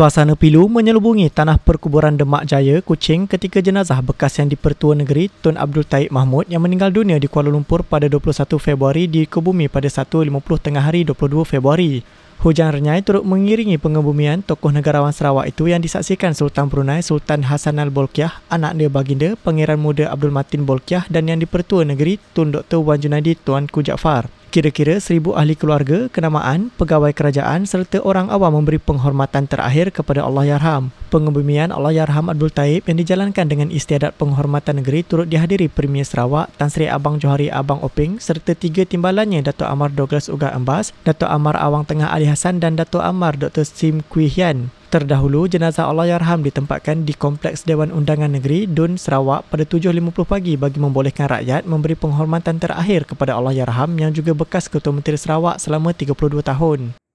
Suasana pilu menyelubungi tanah perkuburan Demak Jaya, Kuching ketika jenazah bekas yang dipertua negeri Tun Abdul Taib Mahmud yang meninggal dunia di Kuala Lumpur pada 21 Februari dikebumi pada 1.50 tengah hari 22 Februari. Hujan renyai turut mengiringi pengebumian tokoh negarawan Sarawak itu yang disaksikan Sultan Brunei Sultan Hassanal Bolkiah, anak dia baginda, Pangeran Muda Abdul Matin Bolkiah dan yang dipertua negeri Tun Dr. Wan Junaidi Tuan Kujakfar. Kira-kira seribu ahli keluarga, kenamaan, pegawai kerajaan serta orang awam memberi penghormatan terakhir kepada Allahyarham. Pengebumian Allahyarham Abdul Taib yang dijalankan dengan istiadat penghormatan negeri turut dihadiri Premier Sarawak, Tan Sri Abang Johari Abang Oping serta tiga timbalannya Dato' Amar Douglas Uga Embas, Dato' Amar Awang Tengah Ali Hasan dan Dato' Amar Dr. Sim Kui Hian. Terdahulu, jenazah Allahyarham ditempatkan di Kompleks Dewan Undangan Negeri Dun Sarawak pada 7.50 pagi bagi membolehkan rakyat memberi penghormatan terakhir kepada Allahyarham yang juga bekas Ketua Menteri Sarawak selama 32 tahun.